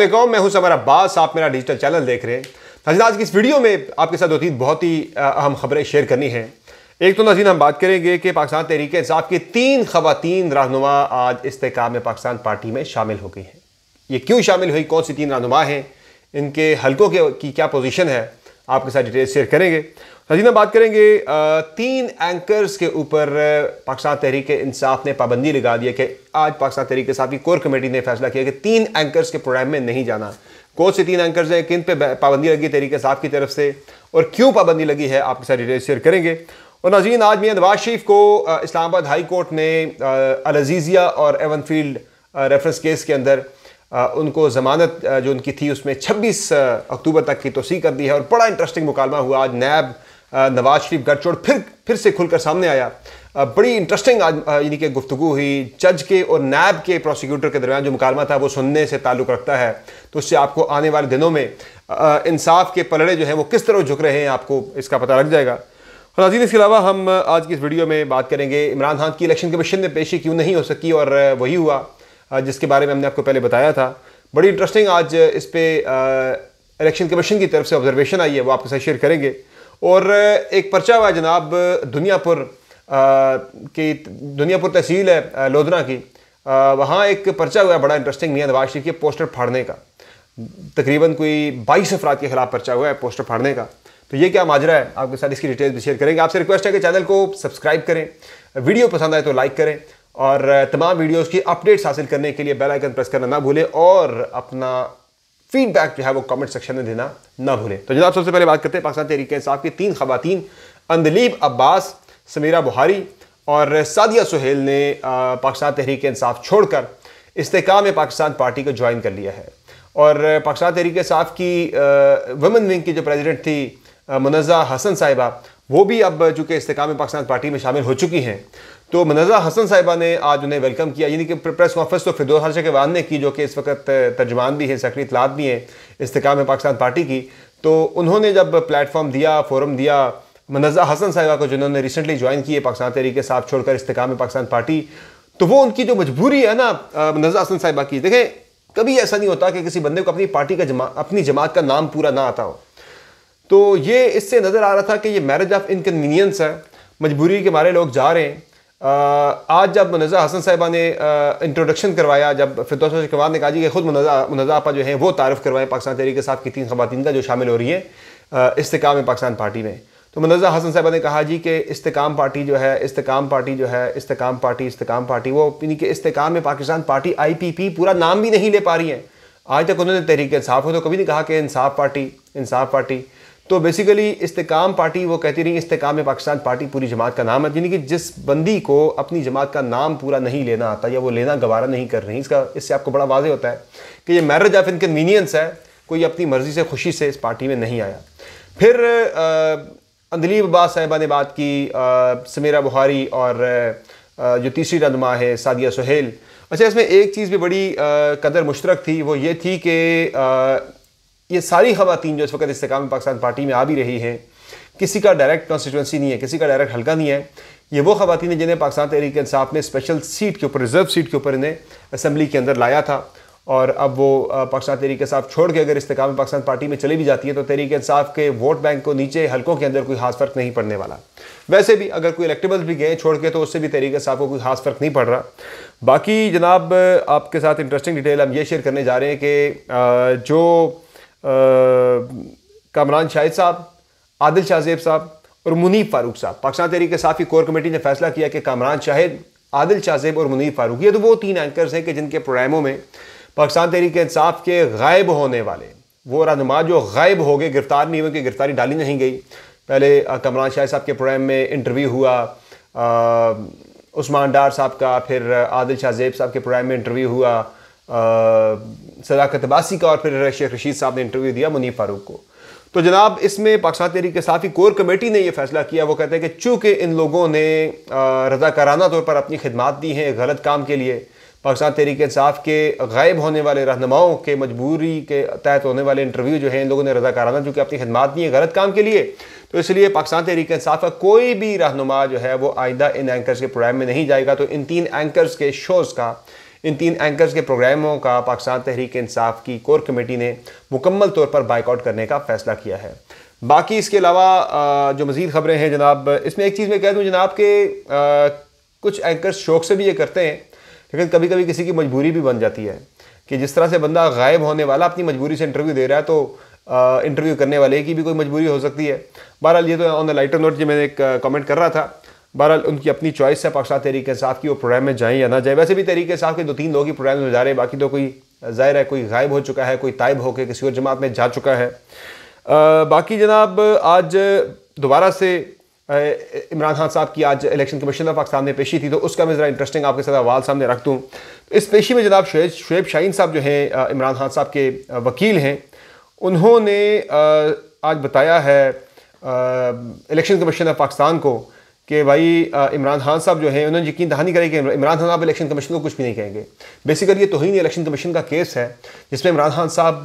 अब मैं हूं समर अब्बास आप मेरा डिजिटल चैनल देख रहे हैं नाजीन आज की इस वीडियो में आपके साथ दो तीन बहुत ही अहम खबरें शेयर करनी हैं एक तो नजीन हम बात करेंगे कि पाकिस्तान तहरीक इंसाफ की तीन खवतिन रहनुमा आज इस्तेकाम में पाकिस्तान पार्टी में शामिल हो गई हैं ये क्यों शामिल हुई कौन सी तीन रहनुमा हैं इनके हल्कों के की क्या पोजीशन है आपके साथ डिटेल शेयर करेंगे सजीना बात करेंगे तीन एंकर्स के ऊपर पाकिस्तान तहरीक इंसाफ ने पाबंदी लगा दी है कि आज पाकिस्तान तहरीक इंसाफ की कोर कमेटी ने फैसला किया कि तीन एंकर्स के प्रोग्राम में नहीं जाना कौन से तीन एंकर्स हैं किन पे पाबंदी लगी तहरीक इंसाफ की तरफ से और क्यों पाबंदी लगी है आपके साथ डिटेल शेयर करेंगे और नजीन आज मियाँ नवाज शरीफ को इस्लामाबाद हाई कोर्ट ने अलजीज़िया और एवन फील्ड रेफरेंस केस के अंदर उनको ज़मानत जो उनकी थी उसमें 26 अक्टूबर तक की तोसी कर दी है और बड़ा इंटरेस्टिंग मुकालमा हुआ आज नैब नवाज शरीफ गठजोड़ फिर फिर से खुलकर सामने आया बड़ी इंटरेस्टिंग आज यानी कि गुफ्तु हुई जज के और नैब के प्रोसिक्यूटर के दरमियान जो मुकालमा था वो सुनने से ताल्लुक़ रखता है तो उससे आपको आने वाले दिनों में इंसाफ के पलड़े जो हैं वो किस तरह झुक रहे हैं आपको इसका पता लग जाएगा अजीज़ इसके अलावा हम आज की इस वीडियो में बात करेंगे इमरान खान की इलेक्शन कमीशन में पेशी क्यों नहीं हो सकी और वही हुआ जिसके बारे में हमने आपको पहले बताया था बड़ी इंटरेस्टिंग आज इस पर इलेक्शन कमीशन की तरफ से ऑब्जर्वेशन आई है वो आपके साथ शेयर करेंगे और एक पर्चा हुआ जनाब दुनियापुर की दुनियापुर तहसील है लोधना की वहाँ एक पर्चा हुआ बड़ा इंटरेस्टिंग मियाँ नवाज शरीफ के पोस्टर फाड़ने का तकरीबन कोई बाईस अफराद के खिलाफ पर्चा हुआ है पोस्टर फाड़ने का तो ये क्या माजरा है आपके साथ इसकी डिटेल्स भी शेयर करेंगे आपसे रिक्वेस्ट है कि चैनल को सब्सक्राइब करें वीडियो पसंद आए तो लाइक करें और तमाम वीडियोज़ की अपडेट्स हासिल करने के लिए बेल आइकन प्रेस करना ना भूलें और अपना फीडबैक जो है वो कमेंट सेक्शन में देना ना भूलें तो जनाब सबसे पहले बात करते हैं पाकिस्तान तहरीक इंसाफ की तीन खवतिन अंदलीब अब्बास समीरा बुहारी और सादिया सुहेल ने पाकिस्तान तहरीक इंसाफ छोड़कर इस्तेकाम में पाकिस्तान पार्टी को ज्वाइन कर लिया है और पाकिस्तान तहरीक इंसाफ की वुमेन विंग की जो प्रेजिडेंट थी मुनजा हसन साहिबा वो भी अब चूँकि इस्तेकाम में पाकिस्तान पार्टी में शामिल हो चुकी हैं तो मनजा हसन साहिबा ने आज उन्हें वेलकम किया यानी कि प्रेस कॉन्फ्रेंस तो फिरदौस हर्षा के वान ने की जो कि इस वक्त तर्जमान भी हैं सक्री इतलात भी हैं इसकाम है पाकिस्तान पार्टी की तो उन्होंने जब प्लेटफॉर्म दिया फोरम दिया मनजा हसन साहिबा को जिन्होंने रिसेंटली ज्वाइन किए पाकिस्तान तहरीक साथ छोड़कर है पाकिस्तान पार्टी तो वो उनकी जो मजबूरी है ना मनजा हसन साहिबा की देखें कभी ऐसा नहीं होता कि किसी बंदे को अपनी पार्टी का जमा अपनी जमात का नाम पूरा ना आता हो तो ये इससे नज़र आ रहा था कि ये मैरिज ऑफ इनकन्वीनियंस है मजबूरी के मारे लोग जा रहे हैं आज जब मुनज़ा हसन साहिबा ने इंट्रोडक्शन करवाया जब फिरदौस शकवाद ने कहा जी कि खुद मुनज़ा मुनज़ा आपा जो है वो तारफ़ करवाएं पाकिस्तान तहरीक के साथ की तीन खवतिन का जो शामिल हो रही हैं इस्तेकाम पाकिस्तान पार्टी में तो मुनज़ा हसन साहबा ने कहा जी कि इस्तेकाम पार्टी जो है इस्तेकाम पार्टी जो है इस्तेकाम पार्टी इस्तेकाम पार्टी वो यानी कि इस्तेकाम में Pakistan party I P P पूरा नाम भी नहीं ले पा रही है आज तक उन्होंने तहरीक इंसाफ हो तो कभी नहीं कहा कि इंसाफ पार्टी इंसाफ पार्टी तो बेसिकली इस्तेकाम पार्टी वो कहती रही इस्तेकाम में पाकिस्तान पार्टी पूरी जमात का नाम है यानी कि जिस बंदी को अपनी जमात का नाम पूरा नहीं लेना आता या वो लेना गवारा नहीं कर रही इसका इससे आपको बड़ा वाजे होता है कि ये मैरिज ऑफ इनकनवीनियंस है कोई अपनी मर्ज़ी से खुशी से इस पार्टी में नहीं आया फिर अंदलीब अब्बास साहिबा ने बात की समीरा बुहारी और जो तीसरी रनुमा है सादिया सुहेल अच्छा इसमें एक चीज़ भी बड़ी कदर मुश्तरक थी वो ये थी कि ये सारी खातन जो इस वक्त इसकाम पाकिस्तान पार्टी में आ भी रही हैं किसी का डायरेक्ट कॉन्स्टिट्यूंसी नहीं है किसी का डायरेक्ट हल्का नहीं है ये वो खातन है जिन्हें पाकिस्तान तहरीक इंसाफ ने स्पेशल सीट के ऊपर रिजर्व सीट के ऊपर इन्हें असम्बली के अंदर लाया था और अब वो पाकिस्तान तहरीक इंसाफ छोड़ के अगर इस्तेकाम पाकिस्तान पार्टी में चली भी जाती है तो तहरीक इंसाफ के वोट बैंक को नीचे हल्कों के अंदर कोई खास फ़र्क नहीं पड़ने वाला वैसे भी अगर कोई इलेक्टेबल भी गए छोड़ के तो उससे भी तहरीक इंसाफ को कोई खास फ़र्क नहीं पड़ रहा बाकी जनाब आपके साथ इंटरेस्टिंग डिटेल हम ये शेयर करने जा रहे हैं कि जो कामरान शाहिद साहब आदिल शाहजेब साहब और मुनीब फारूक साहब पाकिस्तान तहरीक साफ़ी कोर कमेटी ने फैसला किया कि कामरान शाहिद आदिल शाहजेब और मुनीब फारूक ये तो वो तीन एंकर्स हैं कि जिनके प्रोग्रामों में पाकिस्तान तहरीक इंसाफ के गायब होने वाले वो रहनुमा जो गायब हो गए गिरफ्तार नहीं हुए कि गिरफ्तारी डाली नहीं गई पहले कमरान शाह साहब के प्रोग्राम में इंटरव्यू हुआ आ, उस्मान डार साहब का फिर आदिल शाहजेब साहब के प्रोग्राम में इंटरव्यू हुआ आ, सदाकत अबासी का और फिर शेख रशीद साहब ने इंटरव्यू दिया मुनीफ फारूक को तो जनाब इसमें पाकिस्तान तहरीक साफ़ी कोर कमेटी ने यह फैसला किया वो कहते हैं कि चूँकि इन लोगों ने रजाकाराना तौर पर अपनी खिदमत दी हैं गलत काम के लिए पाकिस्तान तहरीक साफ के गायब होने वाले रहनुमाओं के मजबूरी के तहत होने वाले इंटरव्यू जो है इन लोगों ने रजाकाराना चूँकि अपनी खिदमत दी है गलत काम के लिए तो इसलिए पाकिस्तान तहरीक साफ का कोई भी रहनुमा जो है वो आइंदा इन एंकर्स के प्रोग्राम में नहीं जाएगा तो इन तीन एंकर्स के शोज़ का इन तीन एंकर्स के प्रोग्रामों का पाकिस्तान तहरीक इंसाफ की कोर कमेटी ने मुकम्मल तौर पर बाइकआउट करने का फैसला किया है बाकी इसके अलावा जो मज़ीद खबरें हैं जनाब इसमें एक चीज़ मैं कह दूँ जनाब के आ, कुछ एंकर्स शौक से भी ये करते हैं लेकिन कभी कभी किसी की मजबूरी भी बन जाती है कि जिस तरह से बंदा गायब होने वाला अपनी मजबूरी से इंटरव्यू दे रहा है तो इंटरव्यू करने वाले की भी कोई मजबूरी हो सकती है बहरहाल ये तो ऑन द लाइटर नोट जो मैंने एक कमेंट कर रहा था बहरहाल उनकी अपनी चॉइस है पाकिस्तान तहरीक साथ की वो प्रोग्राम में जाएँ या ना जाए वैसे भी तहरीक साहब के दो तीन लोग ही प्रोग्राम में जा रहे हैं बाकी तो कोई ज़ाहिर है कोई गायब हो चुका है कोई तायब होकर किसी और जमात में जा चुका है आ, बाकी जनाब आज दोबारा से इमरान खान साहब की आज इलेक्शन कमीशन ऑफ पाकिस्तान ने पेशी थी तो उसका मैं ज़रा इंटरेस्टिंग आपके साथ आवाज़ सामने रख दूँ तो इस पेशी में जनाब शुब शुब शाहीन साहब जो हैं इमरान खान साहब के वकील हैं उन्होंने आज बताया है इलेक्शन कमीशन ऑफ पाकिस्तान को कि भाई इमरान खान साहब जो है उन्होंने यकीन दहानी कराई कि इमरान खान साहब इलेक्शन कमीशन को कुछ भी नहीं कहेंगे बेसिकली ये तोहन इलेक्शन कमीशन का केस है जिसमें इमरान खान साहब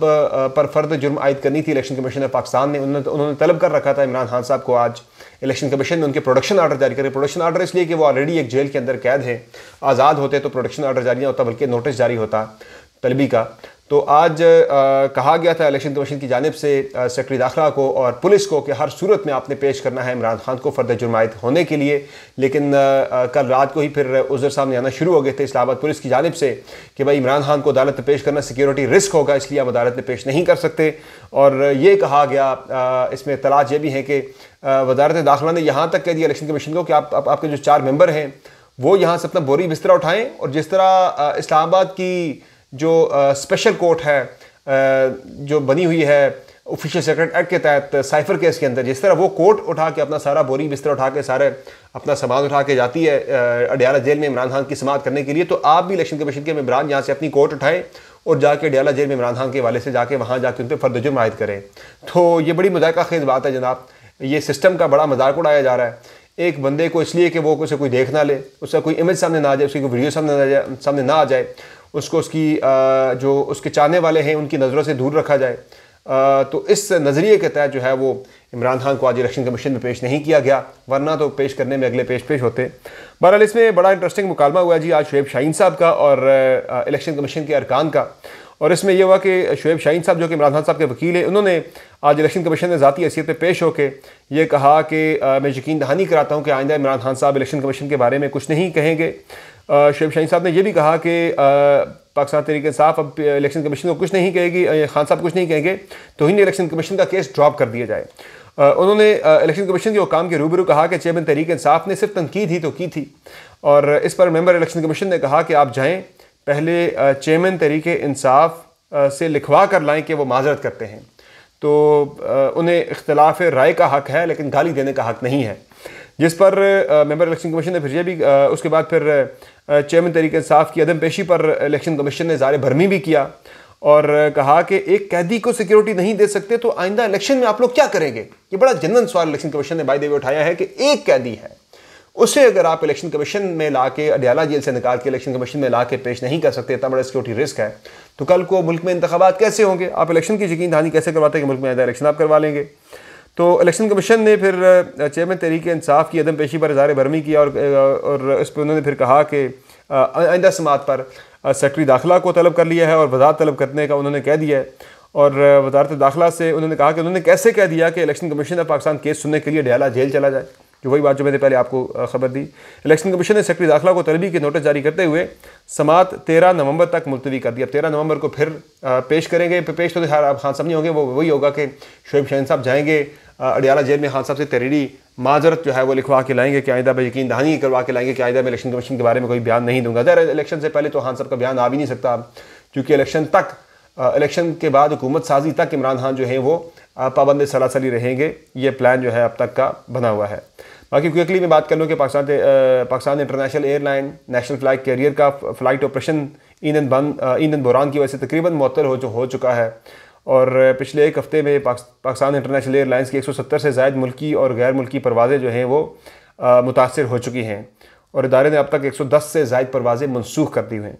पर फर्द जुर्म आयद करनी थी इलेक्शन कमीशन ऑफ पाकिस्तान ने उन्होंने उन्होंने तलब कर रखा था इमरान खान साहब को आज इलेक्शन कमीशन ने उनके प्रोडक्शन आर्डर जारी करे प्रोडक्शन आर्डर इसलिए कि वो ऑलरेडी एक जेल के अंदर कैद है आज़ाद होते तो प्रोडक्शन आर्डर जारी नहीं होता बल्कि नोटिस जारी होता तलबी का तो आज आ, कहा गया था इलेक्शन कमीशन की जानब से सेक्रटरी दाखिला को और पुलिस को कि हर सूरत में आपने पेश करना है इमरान खान को फर्द जुर्मायत होने के लिए लेकिन आ, कल रात को ही फिर उजर सामने आना शुरू हो गए थे इस्लाबाद पुलिस की जानब से कि भाई इमरान खान को अदालत में पेश करना सिक्योरिटी रिस्क होगा इसलिए हम अदालत में पेश नहीं कर सकते और ये कहा गया आ, इसमें तलाश ये भी है कि वजारत दाखिला ने यहाँ तक कह दिया इलेक्शन कमीशन को कि आप, आप आपके जो चार मेम्बर हैं वो यहाँ से अपना बोरी बिस्तरा उठाएँ और जिस तरह इस्लामाबाद की जो स्पेशल कोर्ट है जो बनी हुई है ऑफिशियल सेक्रेट एक्ट के तहत साइफर केस के अंदर जिस तरह वो कोर्ट उठा के अपना सारा बोरी बिस्तर उठा के सारे अपना सामान उठा के जाती है अडियाला जेल में इमरान खान की समात करने के लिए तो आप भी इलेक्शन कमीशन के मेम्बरान यहाँ से अपनी कोर्ट उठाएं और जाके अडियाला जेल में इमरान खान के वाले से जाके वहाँ जाके उन पर फर्द जुर्म आयद करें तो ये बड़ी मजाक खेज बात है जनाब ये सिस्टम का बड़ा मजाक उड़ाया जा रहा है एक बंदे को इसलिए कि वो उसे कोई देख ना ले उसका कोई इमेज सामने ना आ जाए उसकी कोई वीडियो सामने ना जाए सामने ना आ जाए उसको उसकी जो उसके चाहने वाले हैं उनकी नज़रों से दूर रखा जाए तो इस नज़रिए के तहत जो है वो इमरान खान को आज इलेक्शन कमीशन में पेश नहीं किया गया वरना तो पेश करने में अगले पेश पेश होते बहरहाल इसमें बड़ा इंटरेस्टिंग मुकालमा हुआ जी आज शुएब शाहीन साहब का और इलेक्शन कमीशन के अरकान का और इसमें यह हुआ कि शुएब शाहीन साहब जो कि इमरान खान साहब के वकील हैं उन्होंने आज इलेक्शन कमीशन ने ज़ाती हैसियत पर पेश होकर यह कहा कि मैं यकीन दहानी कराता हूँ कि आइंदा इमरान खान साहब इलेक्शन कमीशन के बारे में कुछ नहीं कहेंगे शुएब शाहीन साहब ने यह भी कहा कि पाकिस्तान तरीके साफ अब इलेक्शन कमीशन को कुछ नहीं कहेगी खान साहब कुछ नहीं कहेंगे तो ही इलेक्शन कमीशन का केस ड्रॉप कर दिया जाए उन्होंने इलेक्शन कमीशन के हुकाम के रूबरू कहा कि चेयरमैन तरीके साफ ने सिर्फ तनकीद ही तो की थी और इस पर मेंबर इलेक्शन कमीशन ने कहा कि आप जाएँ पहले चेयरमैन तरीके इंसाफ से लिखवा कर लाएं कि वो माजरत करते हैं तो उन्हें इख्तलाफ राय का हक है लेकिन गाली देने का हक नहीं है जिस पर मेंबर इलेक्शन कमीशन ने फिर यह भी आ, उसके बाद फिर चेयरमैन तरीके इंसाफ की अदम पेशी पर इलेक्शन कमीशन ने जार भरमी भी किया और कहा कि एक कैदी को सिक्योरिटी नहीं दे सकते तो आइंदा इलेक्शन में आप लोग क्या करेंगे ये बड़ा जनरल सवाल इलेक्शन कमीशन ने बाई देवी उठाया है कि एक कैदी है उसे अगर आप इलेक्शन कमीशन में ला के अडियाला जेल से निकाल के इलेक्शन कमीशन में ला के पेश नहीं कर सकते इतना बड़ा सिक्योरिटी रिस्क है तो कल को मुल्क में इंतबात कैसे होंगे आप इलेक्शन की यकीन दहानी कैसे करवाते हैं कि मुल्क में आदा इलेक्शन आप करवा लेंगे तो इलेक्शन कमीशन ने फिर चेयरमैन तहरीक इंसाफ की अदम पेशी पर इजहार बरमी किया और, और इस पर उन्होंने फिर कहा कि आइंदा समात पर सेक्रटरी दाखिला को तलब कर लिया है और वजात तलब करने का उन्होंने कह दिया है और वजारत दाखिला से उन्होंने कहा कि उन्होंने कैसे कह दिया कि election commission of Pakistan case सुनने के लिए डयाला जेल चला जाए जो वही बात जो मैंने पहले आपको खबर दी इलेक्शन कमीशन ने सेक्रेटरी दाखिला को तरबी के नोटिस जारी करते हुए समात तेरह नवंबर तक मुलतवी कर दी अब तेरह नवंबर को फिर पेश करेंगे पेश तो हार आप खान साहब नहीं होंगे वो वही होगा कि शुएब शहन साहब जाएंगे अडियाला जेल में खान साहब से तहरीरी माजरत जो है वो लिखवा के लाएंगे कि आयदा पर यकीन दहानी करवा के लाएंगे कि आयदा में इलेक्शन कमीशन के बारे में कोई बयान नहीं दूंगा ज़रा इलेक्शन से पहले तो खान साहब का बयान आ भी नहीं सकता क्योंकि इलेक्शन तक इलेक्शन के बाद हुकूमत साजी तक इमरान खान जो है वो पाबंद सलासली रहेंगे ये प्लान जो है अब तक का बना हुआ है बाकी क्विकली मैं बात कर लूँ कि Pakistan Pakistan international airline national flight carrier का फ्लाइट ऑपरेशन ईंधन बंद ईंधन बुरान की वजह से तकरीबन मअतल हो जो हो चुका है और पिछले एक हफ़्ते में पाकिस्तान इंटरनेशनल एयरलाइंस की 170 से जायद मुल्की और गैर मुल्की परवाज़ें जो हैं वो मुतासर हो चुकी हैं और इदारे ने अब तक 110 से जायद परवाज़ें मनसूख कर दी हुई हैं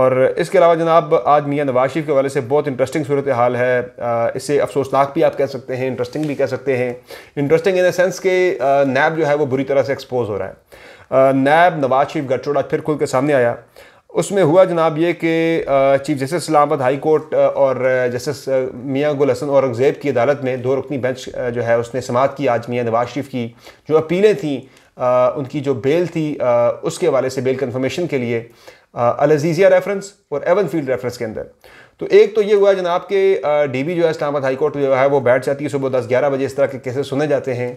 और इसके अलावा जनाब आज मियाँ नवाज शरीफ के वाले से बहुत इंटरेस्टिंग सूरत हाल है इसे अफसोसनाक भी आप कह सकते हैं इंटरेस्टिंग भी कह सकते हैं इंटरेस्टिंग इन देंस के नैब जो है वो बुरी तरह से एक्सपोज हो रहा है नैब नवाज शरीफ गठचोड़ा फिर खुल के सामने आया उसमें हुआ जनाब ये कि chief justice Islamabad high court और जस्टिस मियाँ गुल हसन औरंगज़ेब की अदालत में दो रुकनी बेंच जो है उसने समात की आज मियाँ नवाज शरीफ की जो अपीलें थीं उनकी जो बेल थी उसके हवाले से बेल कन्फर्मेशन के लिए अलजीज़िया रेफरेंस और एवन फील्ड रेफरेंस के अंदर तो एक तो ये हुआ जनाब के डीबी जो है इस्लामाबाद हाई कोर्ट जो है वो बैठ जाती है सुबह दस ग्यारह बजे इस तरह के केसेस सुने जाते हैं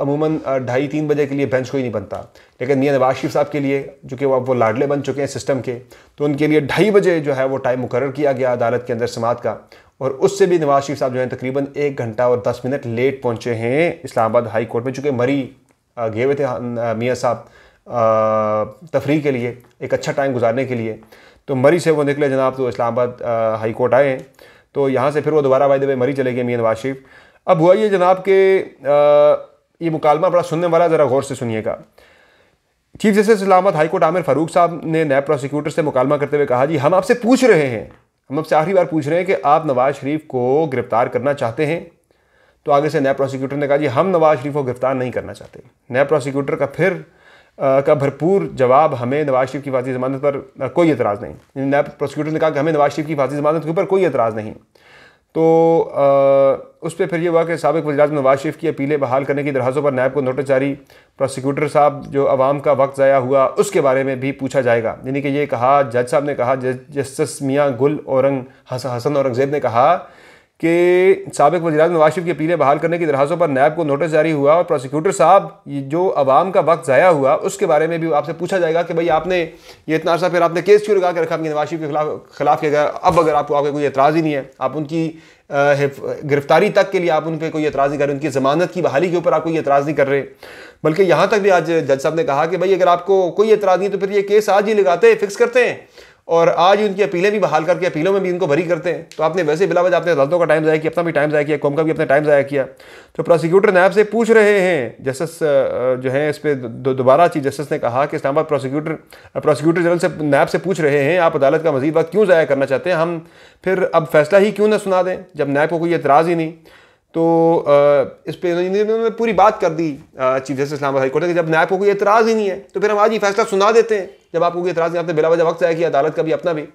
अमूमन ढाई तीन बजे के लिए बेंच कोई नहीं बनता लेकिन मियाँ नवाज शरीफ साहब के लिए जो कि वो अब वो लाडले बन चुके हैं सिस्टम के तो उनके लिए ढाई बजे जो है वो टाइम मुकर किया गया अदालत के अंदर समात का और उससे भी नवाज शरीफ साहब जो है तकरीबन एक घंटा और दस मिनट लेट पहुँचे हैं इस्लामाबाद हाई कोर्ट में चूँकि मरी गए हुए थे हाँ, मियाँ साहब तफरी के लिए एक अच्छा टाइम गुजारने के लिए तो मरी से वो निकले जनाब तो इस्लामाबाद हाई कोर्ट आए तो यहाँ से फिर वो दोबारा वायदे पे मरी चले गए मियाँ नवाज शरीफ अब हुआ ये जनाब के ये मुकालमा बड़ा सुनने वाला ज़रा गौर से सुनिएगा chief justice Islamabad high court Aamir Farooq साहब ने नए प्रोसिक्यूटर से मुकालमा करते हुए कहा जी हम आपसे पूछ रहे हैं हम आपसे आखिरी बार पूछ रहे हैं कि आप नवाज शरीफ को गिरफ्तार करना चाहते हैं तो आगे से नया प्रोसिक्यूटर ने कहा जी हम नवाज शरीफ को गिरफ्तार नहीं करना चाहते नया प्रोसिक्यूटर का फिर आ, का भरपूर जवाब हमें नवाज शरीफ की फांसी जमानत पर आ, कोई एतराज़ नहीं नया प्रोसिक्यूटर ने कहा कि हमें नवाज शरीफ की फांसी जमानत के ऊपर कोई एतराज़ नहीं तो आ, उस पर फिर ये हुआ कि सबक वजी नवाज शरीफ की अपीलें बहाल करने की दरहाज़ों पर नायब को नोटिस जारी प्रोसिक्यूटर साहब जो आवाम का वक्त ज़ाया हुआ उसके बारे में भी पूछा जाएगा यानी कि ये कहा जज साहब ने कहा जस्टिस मियाँ गुल औरंग हसन औरंगज़ेब ने कहा कि सबक वजी नवाज शरीफ की अपीलें बहाल करने की दरखास्तों पर नैब को नोटिस जारी हुआ और प्रोसिक्यूटर साहब जो आवाम का वक्त ज़ाया हुआ उसके बारे में भी आपसे पूछा जाएगा कि भाई आपने ये इतना अर्सा फिर आपने केस क्यों लगा के रखा अपनी नवाज शरीफ के खिलाफ खिलाफ किया गया अब अगर आपको आपके कोई एतराज़ ही नहीं है आप उनकी गिरफ्तारी तक के लिए आप उन पर कोई एतराज़ नहीं कर रहे उनकी ज़मानत की बहाली के ऊपर आप कोई एतराज़ नहीं कर रहे बल्कि यहाँ तक भी आज जज साहब ने कहा कि भाई अगर आपको कोई एतराज़ नहीं तो फिर ये केस आज ही लगाते फिक्स करते हैं और आज उनकी अपीलें भी बहाल करके अपीलों में भी उनको भरी करते हैं तो आपने वैसे बिलावज आपने अदालतों का टाइम ज़ाया किया अपना भी टाइम ज़ाया किया कौम का भी अपना टाइम ज़ाया किया तो प्रोसिक्यूटर नायब से पूछ रहे हैं जस्टिस जो है इस पर दोबारा चीफ जस्टिस ने कहा कि इस्लाबाद प्रोसिक्यूटर प्रोसिक्यूटर जनरल से नायब से पूछ रहे हैं आप अदालत का मजीद वक्त क्यों ज़ाया करना चाहते हैं हम फिर अब फैसला ही क्यों ना सुना दें जब नायब को कोई एतराज़ ही नहीं तो इस पर उन्होंने पूरी बात कर दी चीफ जस्टिस इस्लाबाद हाईकोर्ट ने कि जब नायब को कोई एतराज़ ही नहीं है तो फिर हम आज ही फैसला सुना देते हैं जब आपको कोई इतराज़ नहीं आपने बिला वजह वक्त आया कि अदालत का भी अपना भी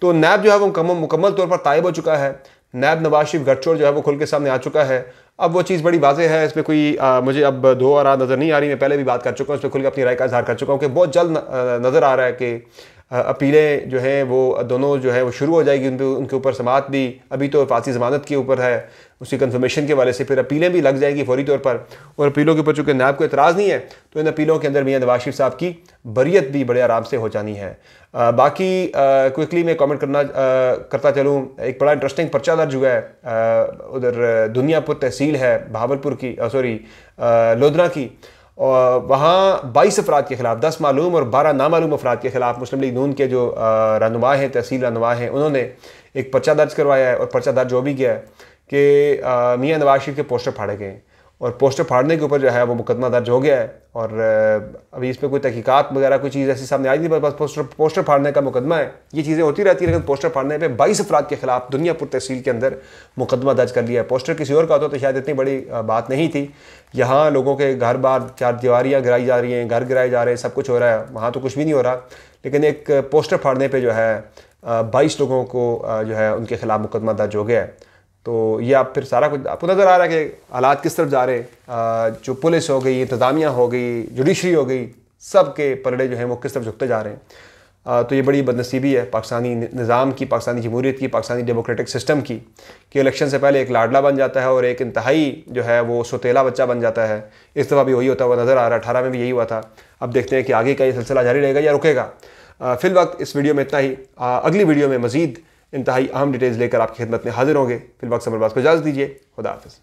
तो नैब जो है वो मुकम्मल तौर पर तायब हो चुका है नैब नवाज शरीफ गठचोड़ जो है वो खुल के सामने आ चुका है अब वो चीज़ बड़ी वाजह है इसमें कोई आ, मुझे अब दो और नज़र नहीं आ रही मैं पहले भी बात कर चुका हूँ इस पर खुल के अपनी राय का इजहार कर चुका हूँ कि बहुत जल्द नज़र आ रहा है कि अपीलें जो हैं वो दोनों जो है वो शुरू हो जाएगी उन पर उनके ऊपर समात भी अभी तो फांसी जमानत के ऊपर है उसकी कन्फर्मेशन के वाले से फिर अपीलें भी लग जाएगी फौरी तौर पर और अपीलों के ऊपर चूँकि नायब को एतराज़ नहीं है तो इन अपीलों के अंदर मियाँ नवाज शरीफ साहब की बरीत भी बड़े आराम से हो जानी है आ, बाकी क्विकली मैं कमेंट करना आ, करता चलूँ एक बड़ा इंटरेस्टिंग पर्चा दर्ज हुआ है उधर दुनियापुर तहसील है भावलपुर की सॉरी लोधना की और वहाँ बाईस अफराद के ख़िलाफ़ दस मालूम और बारह नामालूम अफराद के ख़िलाफ़ मुस्लिम लीग नून के जो रहनुमा हैं तहसील रहनुमा हैं उन्होंने एक पर्चा दर्ज करवाया है और पर्चा दर्ज वो भी किया है कि मियाँ नवाज शरीफ के पोस्टर फाड़े गए हैं और पोस्टर फाड़ने के ऊपर जो है वो मुकदमा दर्ज हो गया है और अभी इस पर कोई तहकीकत वगैरह कोई चीज़ ऐसी सामने आई नहीं बस पोस्टर पोस्टर फाड़ने का मुकदमा है ये चीज़ें होती रहती है लेकिन पोस्टर फाड़ने पे बाईस अफराद के खिलाफ दुनियापुर तहसील के अंदर मुकदमा दर्ज कर लिया है पोस्टर किसी और का होता तो शायद इतनी बड़ी बात नहीं थी यहाँ लोगों के घर बार चार दीवारियाँ गिराई जा रही हैं घर गिराए जा रहे हैं सब कुछ हो रहा है वहाँ तो कुछ भी नहीं हो रहा लेकिन एक पोस्टर फाड़ने पर जो है बाईस लोगों को जो है उनके खिलाफ मुकदमा दर्ज हो गया है तो ये आप फिर सारा कुछ आपको नज़र आ रहा है कि हालात किस तरफ जा रहे हैं जो पुलिस हो गई इंतज़ामिया हो गई जुडिशरी हो गई सब के परड़े जो हैं वो किस तरफ झुकते जा रहे हैं तो ये बड़ी बदनसीबी है पाकिस्तानी निज़ाम की पाकिस्तानी जमहूरीत की पाकिस्तानी डेमोक्रेटिक सिस्टम की कि इलेक्शन से पहले एक लाडला बन जाता है और एक इंतहाई जो है वो सुतेला बच्चा बन जाता है इस दफ़ा भी वही होता हुआ नज़र आ रहा है अठारह में भी यही हुआ था अब देखते हैं कि आगे का ये सिलसिला जारी रहेगा या रुकेगा फिल वक्त इस वीडियो में इतना ही अगली वीडियो में मज़ीद इंतहाई अहम डिटेल्स लेकर आपकी खिदमत में हाजिर होंगे फिलवक्त समरबाज को इजाज़त दीजिए खुदा हाफिज़